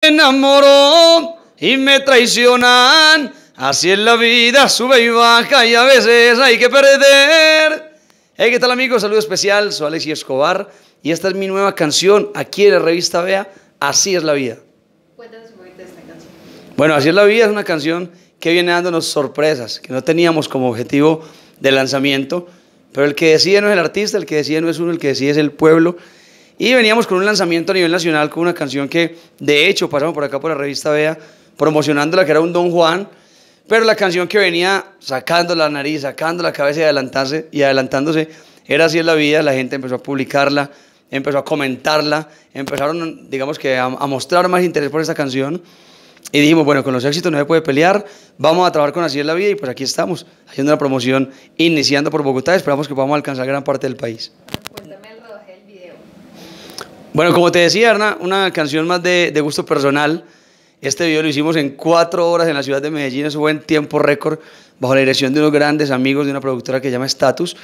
enamoró y me traicionan. Así es la vida, sube y baja y a veces hay que perder. Hey, ¿qué tal amigos? Saludo especial, soy y Escobar y esta es mi nueva canción aquí en la revista Vea, Así es la vida. Bueno, Así es la vida es una canción que viene dándonos sorpresas, que no teníamos como objetivo de lanzamiento, pero el que decide no es el artista, el que decide no es uno, el que decide es el pueblo. Y veníamos con un lanzamiento a nivel nacional con una canción que, de hecho, pasamos por acá por la revista Vea, promocionándola, que era un Don Juan. Pero la canción que venía sacando la nariz, sacando la cabeza y, y adelantándose, era así es la vida. La gente empezó a publicarla, empezó a comentarla, empezaron, digamos que, a, mostrar más interés por esta canción. Y dijimos, bueno, con los éxitos no se puede pelear, vamos a trabajar con Así es la vida y pues aquí estamos, haciendo una promoción, iniciando por Bogotá, esperamos que podamos alcanzar gran parte del país el video. Bueno, como te decía, una canción más de, gusto personal. Este video lo hicimos en cuatro horas en la ciudad de Medellín, eso fue en tiempo récord, bajo la dirección de unos grandes amigos de una productora que llama Status.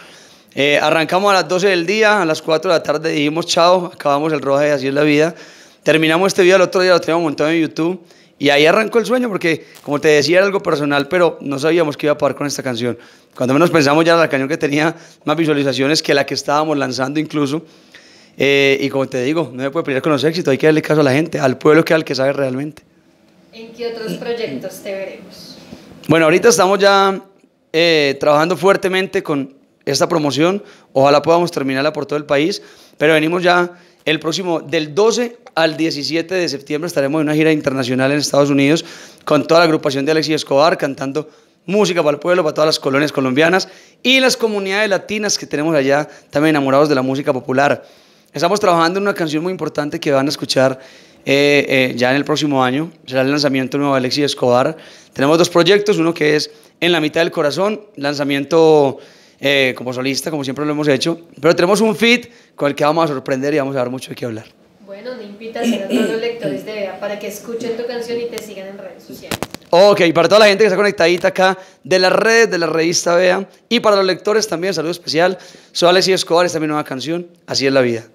Eh, arrancamos a las 12 del día, a las 4 de la tarde dijimos chao, acabamos el rodaje, así es la vida. Terminamos este video, el otro día lo tenemos montado en YouTube y ahí arrancó el sueño porque, como te decía, era algo personal, pero no sabíamos que iba a pasar con esta canción. Cuando menos pensamos ya la canción que tenía más visualizaciones que la que estábamos lanzando incluso. Eh, y como te digo, no se puede pelear con los éxitos, hay que darle caso a la gente, al pueblo que al que sabe realmente. ¿En qué otros proyectos te veremos? Bueno, ahorita estamos ya eh, trabajando fuertemente con esta promoción. Ojalá podamos terminarla por todo el país, pero venimos ya el próximo, del 12 al 17 de septiembre, estaremos en una gira internacional en Estados Unidos con toda la agrupación de Alexis Escobar cantando música para el pueblo, para todas las colonias colombianas y las comunidades latinas que tenemos allá, también enamorados de la música popular. Estamos trabajando en una canción muy importante que van a escuchar eh, eh, ya en el próximo año. Será el lanzamiento nuevo de Alexis Escobar. Tenemos dos proyectos, uno que es En la mitad del corazón, lanzamiento eh, como solista, como siempre lo hemos hecho. Pero tenemos un fit con el que vamos a sorprender y vamos a dar mucho de qué hablar. Bueno, me invitas a todos los lectores de Bea para que escuchen tu canción y te sigan en redes sociales. Ok, para toda la gente que está conectadita acá de las redes de la revista Vea y para los lectores también, saludo especial. Soy y Escobar, esta es mi nueva canción, Así es la vida.